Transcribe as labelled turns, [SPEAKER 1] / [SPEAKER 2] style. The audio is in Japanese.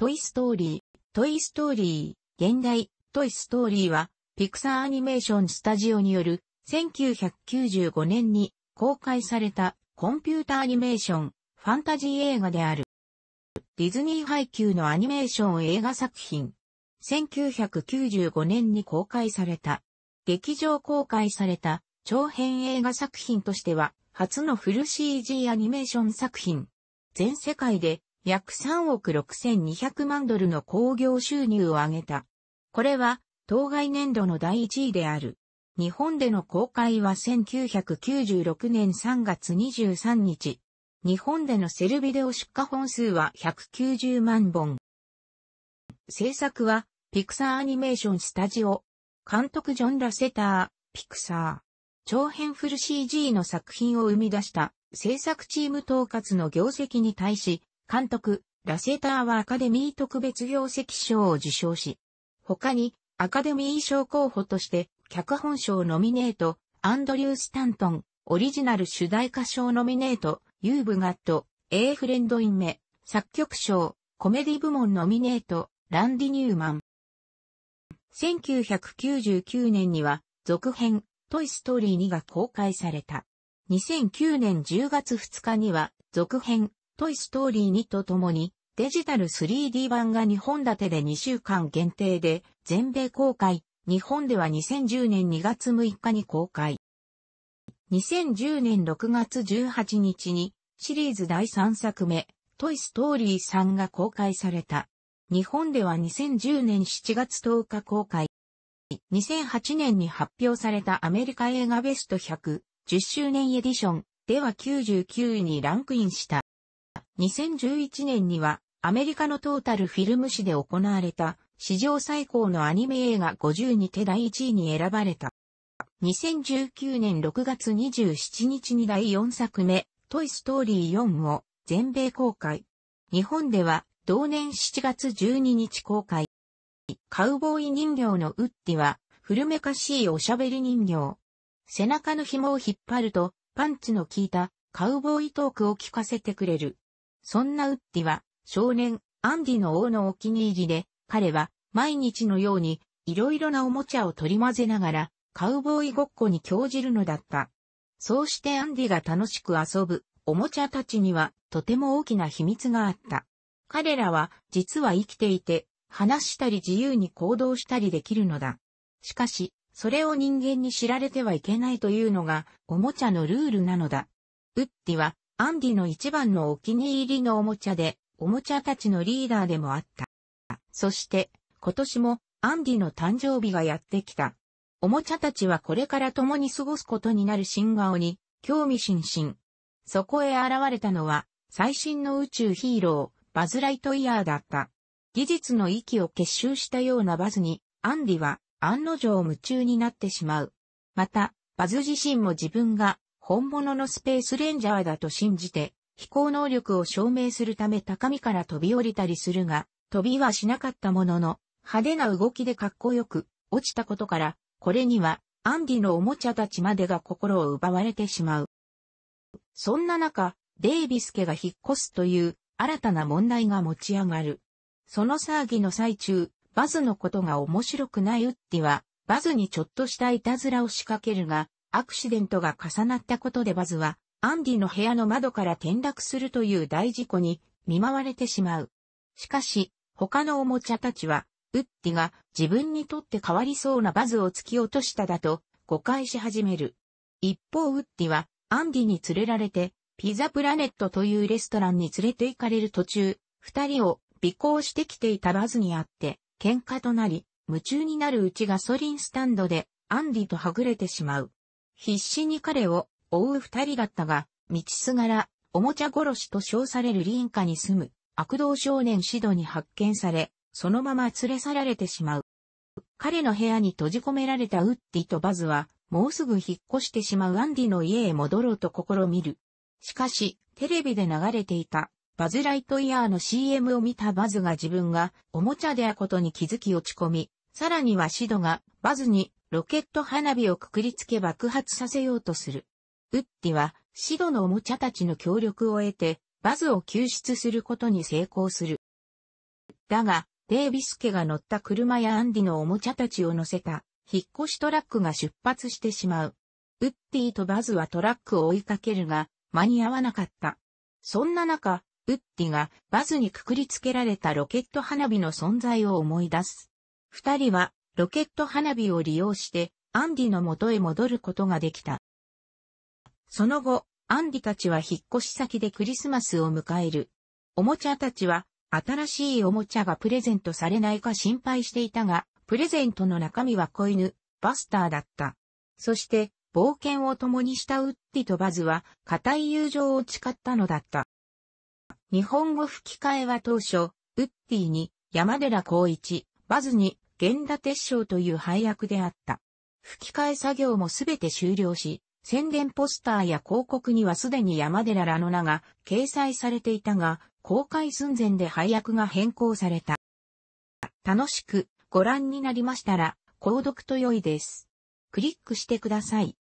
[SPEAKER 1] トイストーリー、トイストーリー、現代、トイストーリーは、ピクサーアニメーションスタジオによる、1995年に公開されたコンピュータアニメーション、ファンタジー映画である。ディズニー配給のアニメーション映画作品。1995年に公開された。劇場公開された長編映画作品としては、初のフル CG アニメーション作品。全世界で約3億6200万ドルの興行収入を上げた。これは、当該年度の第1位である。日本での公開は1996年3月23日。日本でのセルビデオ出荷本数は190万本。制作は、ピクサーアニメーションスタジオ。監督ジョン・ラセター、ピクサー。長編フル CG の作品を生み出した制作チーム統括の業績に対し、監督、ラセターはアカデミー特別業績賞を受賞し、他にアカデミー賞候補として脚本賞ノミネート、アンドリュー・スタントン、オリジナル主題歌賞ノミネート、ユーブガット、A フレンドインメ、作曲賞、コメディ部門ノミネート、ランディ・ニューマン。1999年には、続編、トイ・ストーリー2が公開された。2009年10月2日には、続編、トイストーリー2とともに、デジタル 3D 版が日本立てで2週間限定で、全米公開、日本では2010年2月6日に公開。2010年6月18日に、シリーズ第3作目、トイストーリー3が公開された。日本では2010年7月10日公開。2008年に発表されたアメリカ映画ベスト100、10周年エディションでは99位にランクインした。2011年にはアメリカのトータルフィルム誌で行われた史上最高のアニメ映画50にて第1位に選ばれた。2019年6月27日に第4作目、トイストーリー4を全米公開。日本では同年7月12日公開。カウボーイ人形のウッディは古めかしいおしゃべり人形。背中の紐を引っ張るとパンチの効いたカウボーイトークを聞かせてくれる。そんなウッディは、少年、アンディの王のお気に入りで、彼は、毎日のように、いろいろなおもちゃを取り混ぜながら、カウボーイごっこに興じるのだった。そうしてアンディが楽しく遊ぶ、おもちゃたちには、とても大きな秘密があった。彼らは、実は生きていて、話したり自由に行動したりできるのだ。しかし、それを人間に知られてはいけないというのが、おもちゃのルールなのだ。ウッディは、アンディの一番のお気に入りのおもちゃで、おもちゃたちのリーダーでもあった。そして、今年もアンディの誕生日がやってきた。おもちゃたちはこれから共に過ごすことになる新顔に、興味津々。そこへ現れたのは、最新の宇宙ヒーロー、バズ・ライトイヤーだった。技術の域を結集したようなバズに、アンディは、案の定夢中になってしまう。また、バズ自身も自分が本物のスペースレンジャーだと信じて、飛行能力を証明するため高みから飛び降りたりするが、飛びはしなかったものの、派手な動きでかっこよく、落ちたことから、これには、アンディのおもちゃたちまでが心を奪われてしまう。そんな中、デイビス家が引っ越すという新たな問題が持ち上がる。その騒ぎの最中、バズのことが面白くないウッディは、バズにちょっとしたいたずらを仕掛けるが、アクシデントが重なったことでバズは、アンディの部屋の窓から転落するという大事故に見舞われてしまう。しかし、他のおもちゃたちは、ウッディが自分にとって変わりそうなバズを突き落としただと誤解し始める。一方ウッディはアンディに連れられてピザプラネットというレストランに連れて行かれる途中、二人を尾行してきていたバズに会って喧嘩となり、夢中になるうちガソリンスタンドでアンディとはぐれてしまう。必死に彼を追う二人だったが、道すがら、おもちゃ殺しと称される林家に住む悪道少年シドに発見され、そのまま連れ去られてしまう。彼の部屋に閉じ込められたウッディとバズは、もうすぐ引っ越してしまうアンディの家へ戻ろうと試みる。しかし、テレビで流れていた、バズライトイヤーの CM を見たバズが自分がおもちゃであことに気づき落ち込み、さらにはシドがバズにロケット花火をくくりつけ爆発させようとする。ウッディは、シドのおもちゃたちの協力を得て、バズを救出することに成功する。だが、デイビス家が乗った車やアンディのおもちゃたちを乗せた、引っ越しトラックが出発してしまう。ウッディとバズはトラックを追いかけるが、間に合わなかった。そんな中、ウッディがバズにくくりつけられたロケット花火の存在を思い出す。二人はロケット花火を利用して、アンディの元へ戻ることができた。その後、アンディたちは引っ越し先でクリスマスを迎える。おもちゃたちは、新しいおもちゃがプレゼントされないか心配していたが、プレゼントの中身は子犬、バスターだった。そして、冒険を共にしたウッディとバズは、固い友情を誓ったのだった。日本語吹き替えは当初、ウッディに、山寺孝一、バズに、源田鉄章という配役であった。吹き替え作業もすべて終了し、宣伝ポスターや広告にはすでに山寺らの名が掲載されていたが、公開寸前で配役が変更された。楽しくご覧になりましたら、購読と良いです。クリックしてください。